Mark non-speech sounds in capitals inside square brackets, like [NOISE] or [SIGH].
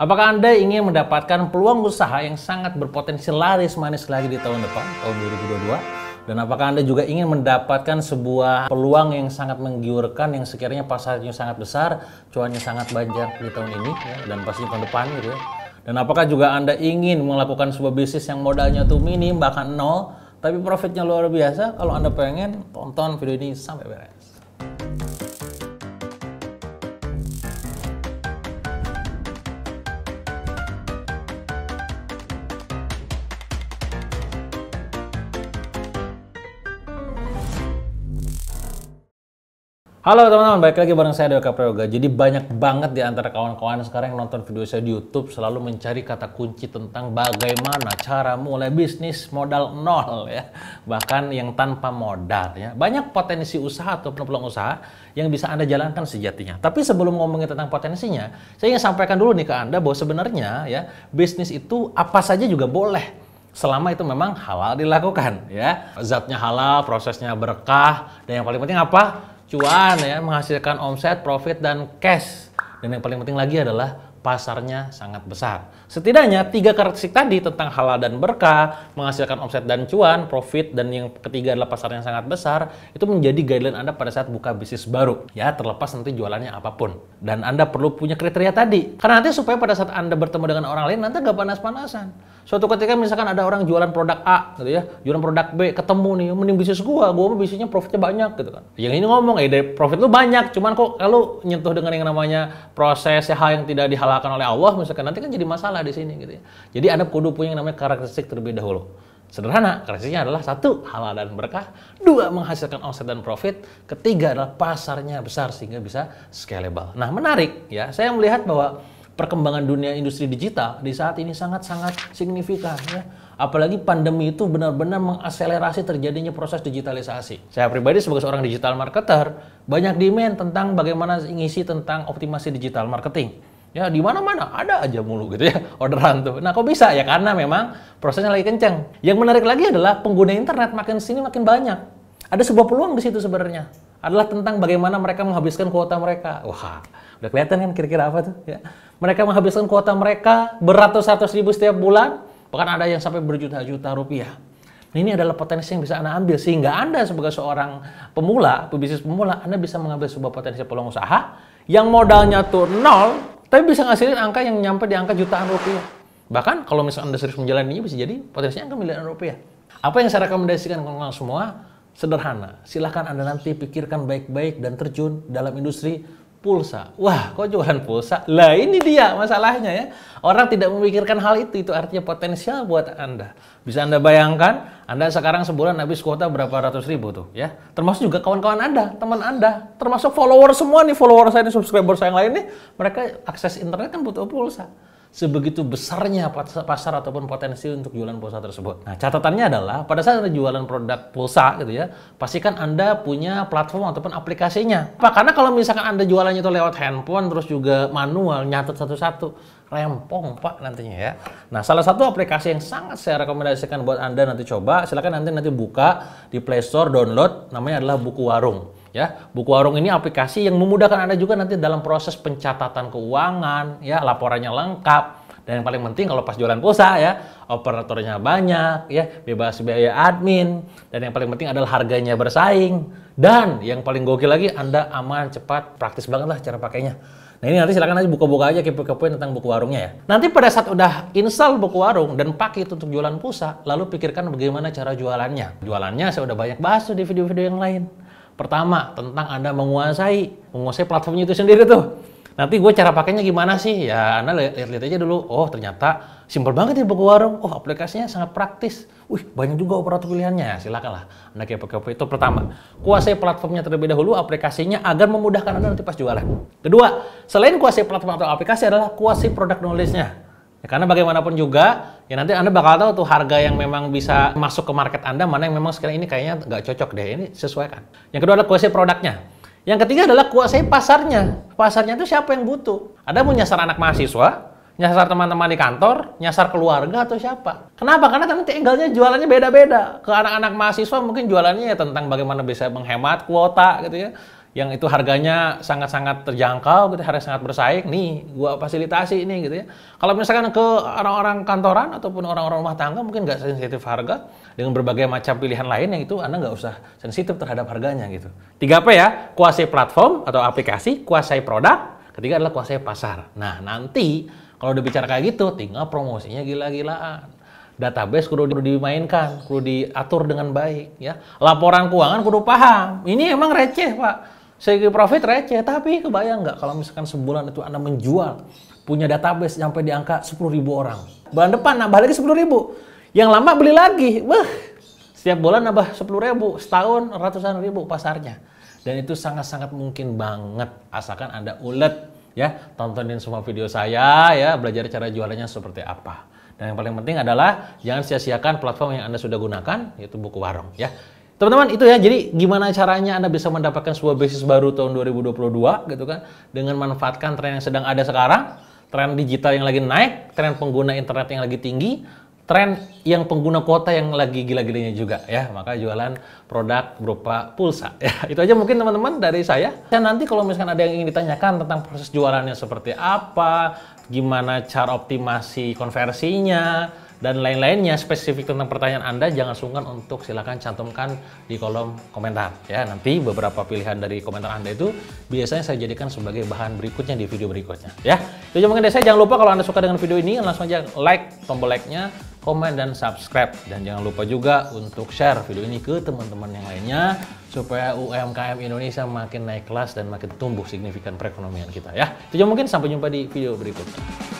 Apakah Anda ingin mendapatkan peluang usaha yang sangat berpotensi laris manis lagi di tahun depan, tahun 2022? Dan apakah Anda juga ingin mendapatkan sebuah peluang yang sangat menggiurkan, yang sekiranya pasarnya sangat besar, cuannya sangat banjir di tahun ini, ya, dan pasti tahun depan gitu ya? Dan apakah juga Anda ingin melakukan sebuah bisnis yang modalnya tuh minim, bahkan nol, tapi profitnya luar biasa? Kalau Anda pengen, tonton video ini sampai beres. Halo teman-teman, balik lagi bareng saya Dewa Prayoga. Jadi banyak banget di antara kawan-kawan sekarang yang nonton video saya di YouTube selalu mencari kata kunci tentang bagaimana cara mulai bisnis modal nol ya. Bahkan yang tanpa modal ya. Banyak potensi usaha atau peluang usaha yang bisa Anda jalankan sejatinya. Tapi sebelum ngomongin tentang potensinya, saya ingin sampaikan dulu nih ke Anda bahwa sebenarnya ya bisnis itu apa saja juga boleh selama itu memang halal dilakukan ya. Zatnya halal, prosesnya berkah, dan yang paling penting apa? cuan ya, menghasilkan omset, profit dan cash. Dan yang paling penting lagi adalah pasarnya sangat besar. Setidaknya tiga karakteristik tadi tentang halal dan berkah, menghasilkan omset dan cuan, profit dan yang ketiga adalah pasarnya sangat besar, itu menjadi guideline Anda pada saat buka bisnis baru. Ya, terlepas nanti jualannya apapun. Dan Anda perlu punya kriteria tadi. Karena nanti supaya pada saat Anda bertemu dengan orang lain, nanti gak panas-panasan Suatu ketika misalkan ada orang jualan produk A gitu ya, jualan produk B, ketemu nih, oh, mending bisnis gua, gua mah bisnisnya profitnya banyak gitu kan. Yang ini ngomong, ya, dari profit lu banyak, cuman kok kalau nyentuh dengan yang namanya proses ya, hal yang tidak dihalalkan oleh Allah misalkan nanti kan jadi masalah di sini gitu ya. Jadi ada kudu punya yang namanya karakteristik terlebih dahulu. Sederhana, karakteristiknya adalah satu, halal dan berkah, dua, menghasilkan omset dan profit, ketiga adalah pasarnya besar sehingga bisa scalable. Nah, menarik ya, saya melihat bahwa perkembangan dunia industri digital di saat ini sangat-sangat signifikan ya. Apalagi pandemi itu benar-benar mengakselerasi terjadinya proses digitalisasi. Saya pribadi sebagai seorang digital marketer banyak demand tentang bagaimana mengisi tentang optimasi digital marketing. Ya di mana-mana ada aja mulu gitu ya [LAUGHS] orderan tuh. Nah kok bisa ya karena memang prosesnya lagi kenceng. Yang menarik lagi adalah pengguna internet makin sini makin banyak. Ada sebuah peluang di situ sebenarnya adalah tentang bagaimana mereka menghabiskan kuota mereka. Wah, udah kelihatan kan kira-kira apa tuh? Ya. Mereka menghabiskan kuota mereka beratus-ratus ribu setiap bulan, bahkan ada yang sampai berjuta-juta rupiah. Nah, ini adalah potensi yang bisa Anda ambil sehingga Anda sebagai seorang pemula, pebisnis pemula, Anda bisa mengambil sebuah potensi peluang usaha yang modalnya tuh nol, tapi bisa ngasilin angka yang nyampe di angka jutaan rupiah. Bahkan kalau misalnya Anda serius menjalani ini bisa jadi potensinya angka miliaran rupiah. Apa yang saya rekomendasikan ke semua? Sederhana, silahkan Anda nanti pikirkan baik-baik dan terjun dalam industri pulsa. Wah, kok jualan pulsa? Lah ini dia masalahnya ya. Orang tidak memikirkan hal itu, itu artinya potensial buat Anda. Bisa Anda bayangkan, Anda sekarang sebulan habis kuota berapa ratus ribu tuh ya. Termasuk juga kawan-kawan Anda, teman Anda, termasuk follower semua nih, follower saya nih, subscriber saya yang lain nih, mereka akses internet kan butuh pulsa sebegitu besarnya pasar ataupun potensi untuk jualan pulsa tersebut. Nah, catatannya adalah pada saat Anda jualan produk pulsa gitu ya, pastikan Anda punya platform ataupun aplikasinya. Apa? Karena kalau misalkan Anda jualannya itu lewat handphone terus juga manual nyatet satu-satu, rempong pak nantinya ya. Nah salah satu aplikasi yang sangat saya rekomendasikan buat anda nanti coba silahkan nanti nanti buka di Play Store download namanya adalah buku warung ya. Buku Warung ini aplikasi yang memudahkan Anda juga nanti dalam proses pencatatan keuangan, ya, laporannya lengkap. Dan yang paling penting kalau pas jualan pulsa ya, operatornya banyak ya, bebas biaya admin dan yang paling penting adalah harganya bersaing dan yang paling gokil lagi Anda aman, cepat, praktis banget lah cara pakainya. Nah ini nanti silahkan aja buka-buka aja kepo-kepoin tentang buku warungnya ya. Nanti pada saat udah install buku warung dan pakai itu untuk jualan pulsa, lalu pikirkan bagaimana cara jualannya. Jualannya saya udah banyak bahas di video-video yang lain. Pertama, tentang Anda menguasai, menguasai platformnya itu sendiri tuh. Nanti gue cara pakainya gimana sih? Ya Anda lihat-lihat aja dulu. Oh ternyata simpel banget ya buku warung. Oh aplikasinya sangat praktis. Wih banyak juga operator pilihannya. silakanlah Anda kayak pakai itu pertama. Kuasai platformnya terlebih dahulu aplikasinya agar memudahkan Anda nanti pas jualan. Kedua, selain kuasai platform atau aplikasi adalah kuasai produk knowledge-nya. Ya, karena bagaimanapun juga, ya nanti Anda bakal tahu tuh harga yang memang bisa masuk ke market Anda, mana yang memang sekarang ini kayaknya nggak cocok deh, ini sesuaikan. Yang kedua adalah kuasai produknya. Yang ketiga adalah kuasai pasarnya. Pasarnya itu siapa yang butuh? Ada mau nyasar anak mahasiswa, nyasar teman-teman di kantor, nyasar keluarga atau siapa? Kenapa? Karena nanti angle-nya jualannya beda-beda. Ke anak-anak mahasiswa mungkin jualannya ya tentang bagaimana bisa menghemat kuota gitu ya yang itu harganya sangat-sangat terjangkau gitu harga sangat bersaing nih gua fasilitasi ini gitu ya kalau misalkan ke orang-orang kantoran ataupun orang-orang rumah tangga mungkin nggak sensitif harga dengan berbagai macam pilihan lain yang itu anda nggak usah sensitif terhadap harganya gitu Tiga apa ya kuasai platform atau aplikasi kuasai produk ketiga adalah kuasai pasar nah nanti kalau udah bicara kayak gitu tinggal promosinya gila-gilaan database kudu dimainkan, kudu diatur dengan baik ya. Laporan keuangan kudu paham. Ini emang receh, Pak segi profit receh, tapi kebayang nggak kalau misalkan sebulan itu Anda menjual punya database sampai di angka 10.000 ribu orang. Bulan depan nambah lagi sepuluh ribu. Yang lama beli lagi. Wah, setiap bulan nambah sepuluh ribu. Setahun ratusan ribu pasarnya. Dan itu sangat-sangat mungkin banget. Asalkan Anda ulet ya. Tontonin semua video saya ya. Belajar cara jualannya seperti apa. Dan yang paling penting adalah jangan sia-siakan platform yang Anda sudah gunakan, yaitu buku warung ya. Teman-teman, itu ya. Jadi gimana caranya Anda bisa mendapatkan sebuah bisnis baru tahun 2022 gitu kan dengan manfaatkan tren yang sedang ada sekarang, tren digital yang lagi naik, tren pengguna internet yang lagi tinggi, tren yang pengguna kuota yang lagi gila-gilanya juga ya. Maka jualan produk berupa pulsa. [LAUGHS] Ya, itu aja mungkin teman-teman dari saya. Dan nanti kalau misalkan ada yang ingin ditanyakan tentang proses jualannya seperti apa, gimana cara optimasi konversinya, dan lain-lainnya spesifik tentang pertanyaan Anda jangan sungkan untuk silakan cantumkan di kolom komentar ya nanti beberapa pilihan dari komentar Anda itu biasanya saya jadikan sebagai bahan berikutnya di video berikutnya ya itu cuma mungkin saya jangan lupa kalau Anda suka dengan video ini langsung aja like tombol like-nya komen dan subscribe dan jangan lupa juga untuk share video ini ke teman-teman yang lainnya supaya UMKM Indonesia makin naik kelas dan makin tumbuh signifikan perekonomian kita ya itu mungkin sampai jumpa di video berikutnya